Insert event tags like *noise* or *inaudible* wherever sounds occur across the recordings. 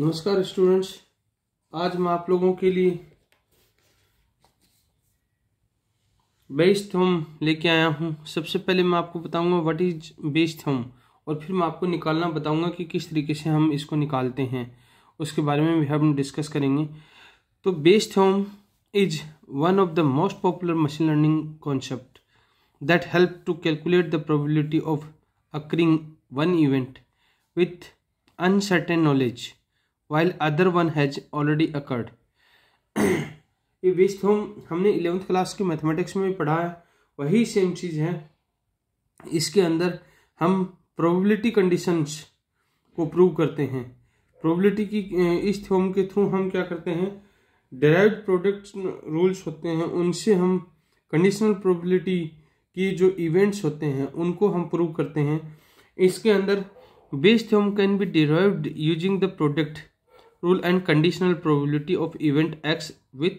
नमस्कार स्टूडेंट्स आज मैं आप लोगों के लिए बेस थम लेके आया हूँ सबसे पहले मैं आपको बताऊंगा व्हाट इज बेस थम और फिर मैं आपको निकालना बताऊंगा कि किस तरीके से हम इसको निकालते हैं उसके बारे में भी हम डिस्कस करेंगे तो Bayes theorem is one of the most popular machine learning concept that help to calculate the probability of occurring one event with uncertain knowledge while other one has already occurred ये विस्ट हम हमने eleventh class के mathematics में भी पढ़ा है वही सेम चीज़ है इसके अंदर हम प्रोबेबिलिटी कंडीशंस को प्रूव करते हैं प्रोबेबिलिटी की इस थ्योरम के थ्रू हम क्या करते हैं डेराइव प्रोडक्ट रूल्स होते हैं उनसे हम कंडीशनल प्रोबेबिलिटी की जो इवेंट्स होते हैं उनको हम प्रूव करते हैं इसके अंदर Bayes theorem can be derived using the product rule and conditional probability of event x with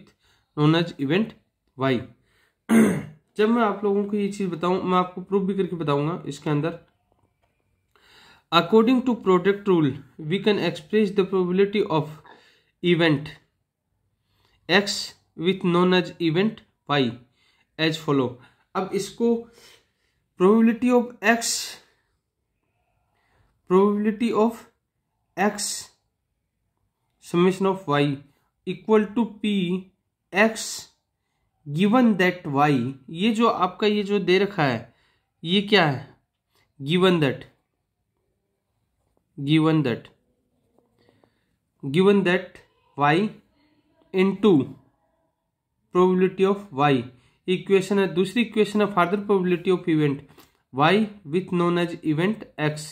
known as event y *clears throat* जब मैं आप लोगों को ये चीज बताऊं मैं आपको प्रूफ भी करके बताऊंगा इसके अंदर according to product rule we can express the probability of event X with known as event Y as follow अब इसको probability of X probability of X summation of y equal to P X given that Y ये जो आपका ये जो दे रखा है ये क्या है given that given that given that Y into probability of Y equation है दूसरी इक्वेशन है further probability of event Y with known as event X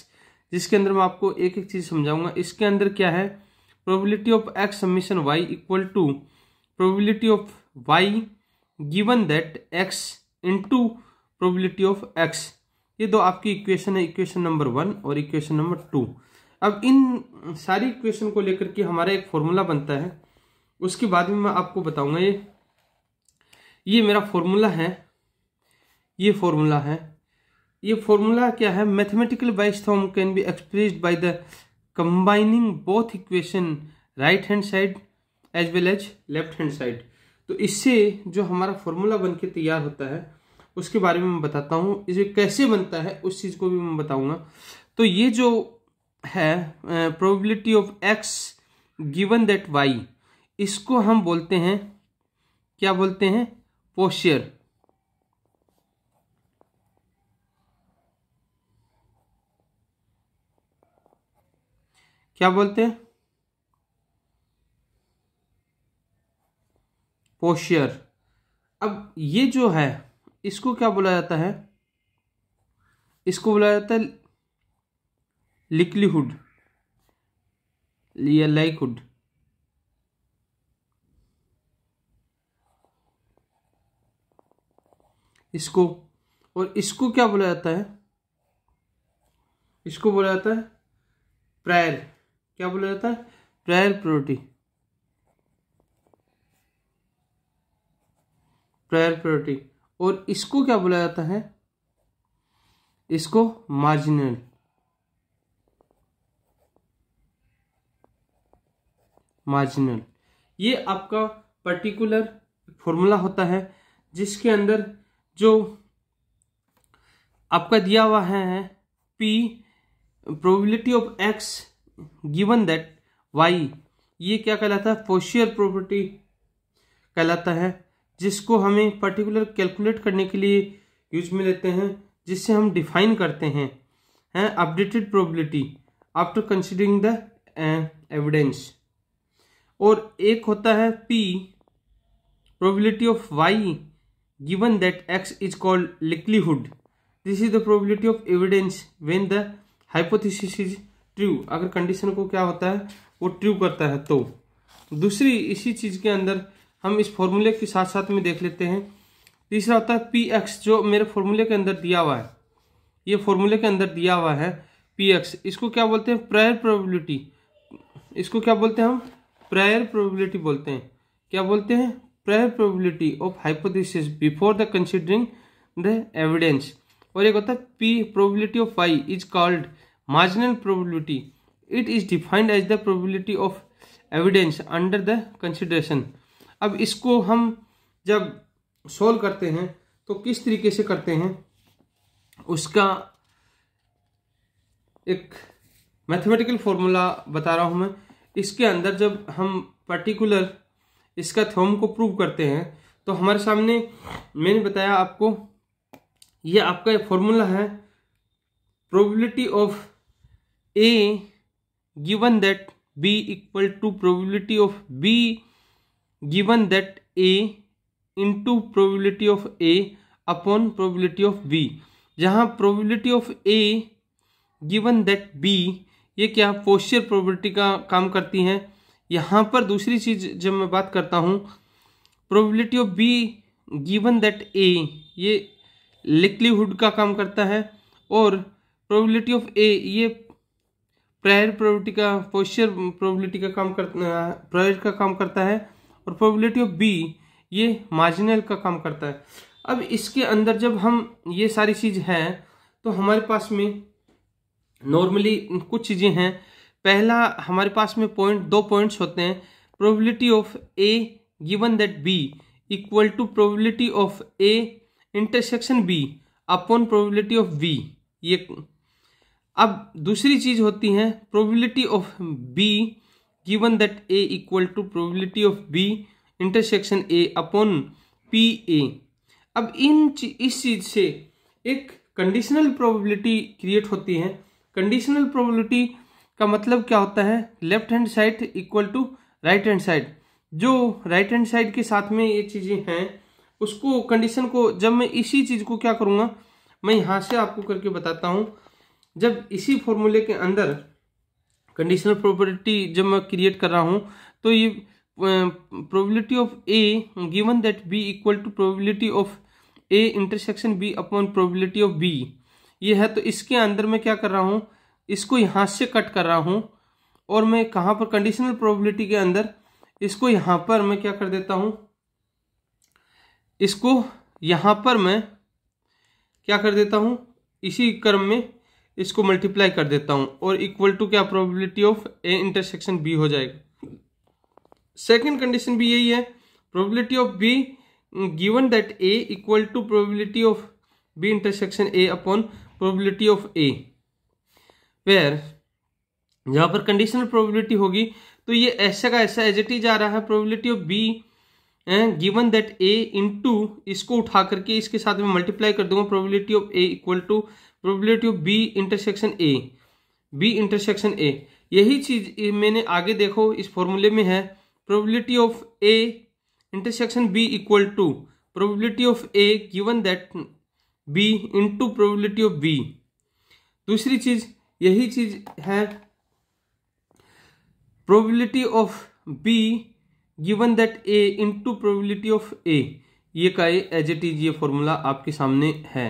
जिसके अंदर मैं आपको एक एक चीज समझाऊंगा इसके अंदर क्या है probability of x summation y equal to probability of y given that x into probability of X ये दो आपकी इक्वेशन है इक्वेशन नंबर वन और इक्वेशन नंबर टू अब इन सारी इक्वेशन को लेकर के हमारा एक फॉर्मूला बनता है उसके बाद में मैं आपको बताऊंगा ये ये मेरा फॉर्मूला है ये फॉर्मूला है ये फॉर्मूला क्या है mathematical Bayes theorem can be expressed by the combining both equation right hand side as well as left hand side तो इससे जो हमारा फॉर्मूला बन के तैयार होता है उसके बारे में मैं बताता हूँ इसे कैसे बनता है उस चीज़ को भी मैं बताऊँगा तो ये जो है probability of X given that Y इसको हम बोलते हैं क्या बोलते हैं पोशियर क्या बोलते हैं पोशियर अब ये जो है इसको क्या बोला जाता है इसको बोला जाता है लिकलीहुड या लाइकहुड इसको और इसको क्या बोला जाता है इसको बोला जाता है प्रायर क्या बोला जाता है प्रायर प्योरिटी प्रायर प्योरिटी और इसको क्या बोला जाता है इसको मार्जिनल मार्जिनल ये आपका पर्टिकुलर फॉर्मूला होता है जिसके अंदर जो आपका दिया हुआ है P probability of X given that Y ये क्या कहलाता है फोशियर प्रॉपर्टी कहलाता है जिसको हमें पर्टिकुलर कैलकुलेट करने के लिए यूज में लेते हैं जिससे हम डिफाइन करते हैं हैं updated probability after considering the evidence और एक होता है P probability of Y given that X is called likelihood this is the probability of evidence when the hypothesis is true अगर कंडीशन को क्या होता है वो ट्रू करता है तो दूसरी इसी चीज़ के अंदर हम इस फॉर्मूले के साथ साथ में देख लेते हैं तीसरा होता है पी एक्स जो मेरे फॉर्मूले के अंदर दिया हुआ है ये फॉर्मूले के अंदर दिया हुआ है पी एक्स इसको क्या बोलते हैं प्रायर प्रोबेबिलिटी इसको क्या बोलते हैं हम प्रायर प्रोबेबिलिटी बोलते हैं क्या बोलते हैं prior probability of hypothesis before the considering the evidence और एक होता है P probability of Y is called marginal probability it is defined as the probability of evidence under the consideration अब इसको हम जब सोल्व करते हैं तो किस तरीके से करते हैं उसका एक मैथमेटिकल फॉर्मूला बता रहा हूं मैं इसके अंदर जब हम पर्टिकुलर इसका थ्योरम को प्रूव करते हैं तो हमारे सामने मैंने बताया आपको ये आपका फॉर्मूला है probability of A given that B equal to probability of B given that A into probability of A upon probability of B जहाँ probability of A given that B ये क्या पोस्चर probability का काम करती हैं यहाँ पर दूसरी चीज़ जब मैं बात करता हूँ probability of B given that A ये लिकलीहुड का काम करता है और probability of A ये प्रायर प्रोबेबिलिटी का पोस्चर प्रोबेबिलिटी का काम करता प्रायर का काम करता है और प्रोबेबिलिटी ऑफ बी ये मार्जिनल का काम करता है अब इसके अंदर जब हम ये सारी चीज़ हैं तो हमारे पास में नॉर्मली कुछ चीज़ें हैं पहला हमारे पास में पॉइंट दो पॉइंट्स होते हैं probability of A given that B equal to probability of A intersection B upon probability of B ये अब दूसरी चीज होती है probability of B given that A equal to probability of B intersection A upon P A अब इन इस चीज से एक कंडीशनल प्रोबेबिलिटी क्रिएट होती है कंडीशनल प्रोबेबिलिटी का मतलब क्या होता है left hand side equal to right hand side जो राइट हैंड साइड के साथ में ये चीज़ें हैं उसको कंडीशन को जब मैं इसी चीज़ को क्या करूँगा मैं यहाँ से आपको करके बताता हूँ जब इसी फॉर्मूले के अंदर कंडीशनल प्रॉपर्टी जब मैं क्रिएट कर रहा हूँ तो ये probability of A given that B equal to probability of A intersection B upon probability of B ये है तो इसके अंदर मैं क्या कर रहा हूँ इसको यहाँ से कट कर रहा हूँ और मैं कहाँ पर कंडीशनल प्रोबेबिलिटी के अंदर इसको यहाँ पर मैं क्या कर देता हूँ इसको यहाँ पर मैं क्या कर देता हूँ इसी क्रम में इसको मल्टीप्लाई कर देता हूँ और इक्वल टू क्या probability of A intersection B हो जाएगा सेकंड कंडीशन भी यही है probability of B given that A equal to probability of B intersection A upon probability of A where यहाँ पर कंडीशनल प्रोबेबिलिटी होगी तो ये ऐसा का ऐसा एज इट इज आ रहा है probability of B given that A into इसको उठा करके इसके साथ में मल्टीप्लाई कर दूंगा probability of A equal to probability of B intersection A B intersection A यही चीज मैंने आगे देखो इस फॉर्मूले में है probability of A intersection B equal to probability of A given that B into probability of B दूसरी चीज यही चीज है probability of B given that A into probability of A ये का एज इट इज ये फॉर्मूला आपके सामने है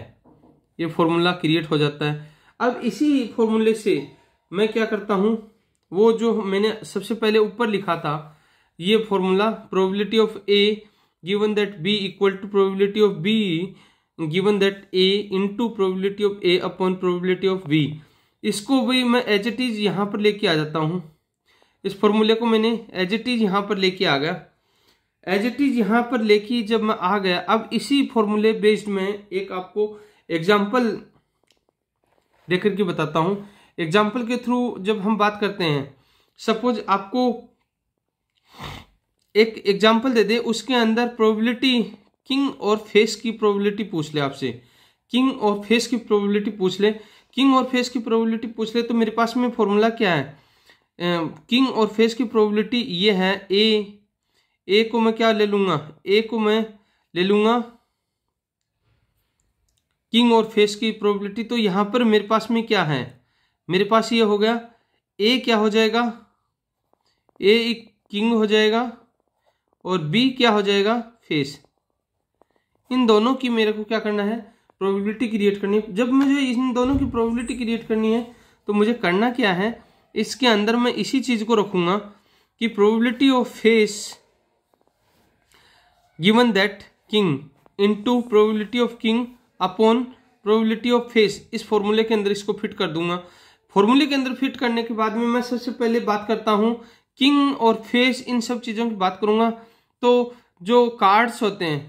ये फॉर्मूला क्रिएट हो जाता है अब इसी फॉर्मूले से मैं क्या करता हूँ वो जो मैंने सबसे पहले ऊपर लिखा था ये formula probability of A given that B equal to probability of B given that A into probability of A upon probability of B इसको भी मैं एज इट इज़ यहाँ पर लेके आ जाता हूँ इस फॉर्मूले को मैंने एज इट इज़ यहाँ पर लेके आ गया एज इट इज़ यहाँ पर लेके जब मैं आ गया अब इसी फॉर्मूले बेस्ड में एक आपको एग्जाम्पल देख करके बताता हूँ एग्जाम्पल के थ्रू जब हम बात करते हैं सपोज आपको एक एग्जाम्पल दे दे उसके अंदर प्रोबेबिलिटी किंग और फेस की प्रोबेबिलिटी पूछ ले आपसे किंग और फेस की प्रोबेबिलिटी पूछ ले किंग और फेस की प्रोबेबिलिटी पूछ ले तो मेरे पास में फॉर्मूला क्या है किंग और फेस की प्रोबेबिलिटी ये है ए ए को मैं क्या ले लूँगा ए को मैं ले लूँगा किंग और फेस की प्रोबेबिलिटी तो यहाँ पर मेरे पास में क्या है मेरे पास ये हो गया ए क्या हो जाएगा ए एक किंग हो जाएगा और बी क्या हो जाएगा फेस इन दोनों की मेरे को क्या करना है प्रोबेबिलिटी क्रिएट करनी है जब मुझे इन दोनों की प्रोबेबिलिटी क्रिएट करनी है तो मुझे करना क्या है इसके अंदर मैं इसी चीज़ को रखूंगा कि probability of face given that king into probability of king upon probability of face इस फॉर्मूले के अंदर इसको फिट कर दूंगा फॉर्मूले के अंदर फिट करने के बाद में मैं सबसे पहले बात करता हूँ किंग और फेस इन सब चीज़ों की बात करूँगा तो जो कार्ड्स होते हैं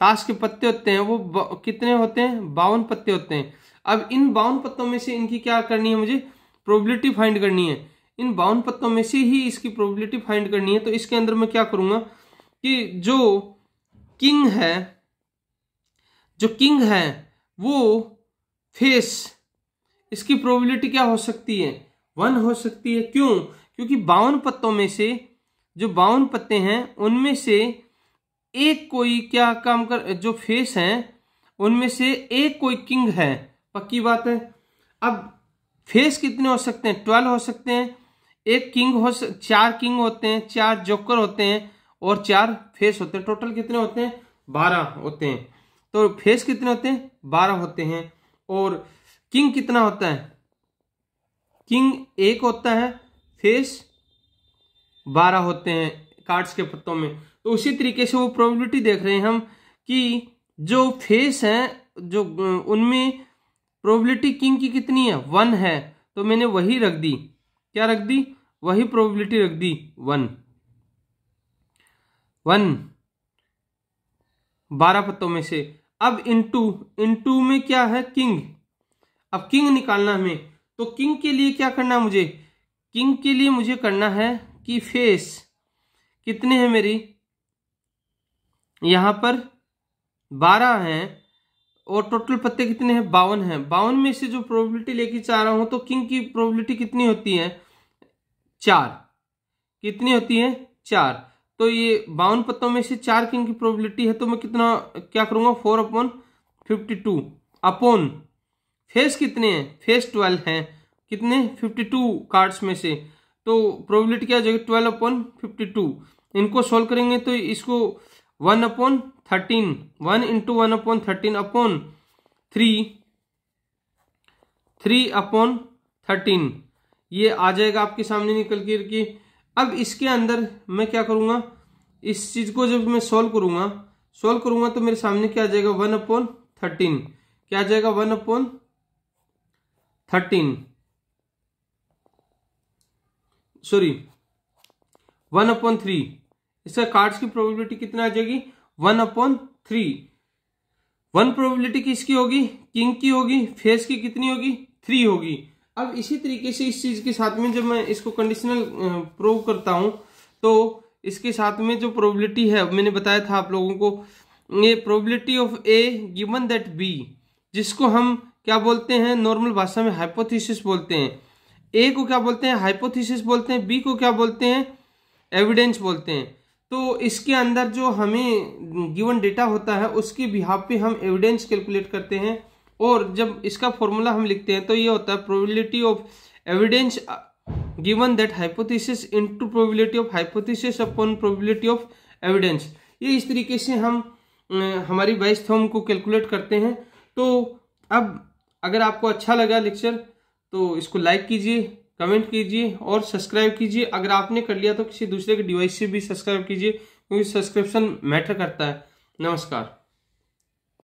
ताश के पत्ते होते हैं वो कितने होते हैं बावन पत्ते होते हैं अब इन बावन पत्तों में से इनकी क्या करनी है मुझे प्रोबेबिलिटी फाइंड करनी है इन बावन पत्तों में से ही इसकी प्रोबेबिलिटी फाइंड करनी है तो इसके अंदर मैं क्या करूँगा कि जो किंग है जो किंग है वो फेस इसकी प्रोबेबिलिटी क्या हो सकती है वन हो सकती है क्यों क्योंकि बावन पत्तों में से जो बावन पत्ते हैं उनमें से एक कोई क्या काम कर जो फेस हैं उनमें से एक कोई किंग है पक्की बात है अब फेस कितने हो सकते हैं ट्वेल्व हो सकते हैं एक किंग हो चार किंग होते हैं चार जोकर होते हैं और चार फेस होते हैं टोटल कितने होते हैं बारह होते हैं तो फेस कितने होते हैं बारह होते हैं और किंग कितना होता है किंग एक होता है फेस बारह होते हैं कार्ड्स के पत्तों में तो उसी तरीके से वो प्रोबेबिलिटी देख रहे हैं हम कि जो फेस है जो उनमें प्रोबेबिलिटी किंग की कितनी है वन है तो मैंने वही रख दी क्या रख दी वही प्रोबेबिलिटी रख दी वन वन बारह पत्तों में से अब इनटू इनटू में क्या है किंग अब किंग निकालना हमें तो किंग के लिए क्या करना मुझे किंग के लिए मुझे करना है कि फेस कितने हैं मेरी यहाँ पर बारह हैं और टोटल पत्ते कितने हैं बावन हैं बावन में से जो प्रोबेबिलिटी लेके चाह रहा हूँ तो किंग की प्रोबेबिलिटी कितनी होती है चार कितनी होती है चार तो ये बावन पत्तों में से चार किंग की प्रोबेबिलिटी है तो मैं कितना क्या करूंगा four upon fifty two upon face कितने हैं फेस ट्वेल्व हैं कितने फिफ्टी टू कार्ड्स में से तो प्रोबेबिलिटी क्या हो जाएगी ट्वेल्व अपॉन फिफ्टी टू इनको सोल्व करेंगे तो इसको one upon thirteen one into one upon thirteen upon three three upon thirteen ये आ जाएगा आपके सामने निकल के कि अब इसके अंदर मैं क्या करूंगा इस चीज़ को जब मैं सोल्व करूंगा सोल्व करूंगा तो मेरे सामने क्या आ जाएगा वन अपॉन थर्टीन क्या आ जाएगा one upon thirteen sorry one upon three इसका कार्ड्स की प्रोबेबिलिटी कितना आ जाएगी one upon three one probability किसकी होगी किंग की होगी फेस की कितनी होगी थ्री होगी अब इसी तरीके से इस चीज़ के साथ में जब मैं इसको कंडीशनल प्रूव करता हूँ तो इसके साथ में जो प्रोबेबिलिटी है मैंने बताया था आप लोगों को ये probability of A given that B जिसको हम क्या बोलते हैं नॉर्मल भाषा में हाइपोथीसिस बोलते हैं ए को क्या बोलते हैं हाइपोथीसिस बोलते हैं बी को क्या बोलते हैं एविडेंस बोलते हैं तो इसके अंदर जो हमें गिवन डेटा होता है उसके बिहाब पे हम एविडेंस कैलकुलेट करते हैं और जब इसका फॉर्मूला हम लिखते हैं तो ये होता है probability of evidence given that hypothesis into probability of hypothesis upon probability of evidence ये इस तरीके से हम हमारी बाइस थॉम को कैलकुलेट करते हैं तो अब अगर आपको अच्छा लगा लेक्चर तो इसको लाइक कीजिए कमेंट कीजिए और सब्सक्राइब कीजिए अगर आपने कर लिया तो किसी दूसरे के डिवाइस से भी सब्सक्राइब कीजिए क्योंकि सब्सक्रिप्शन मैटर करता है नमस्कार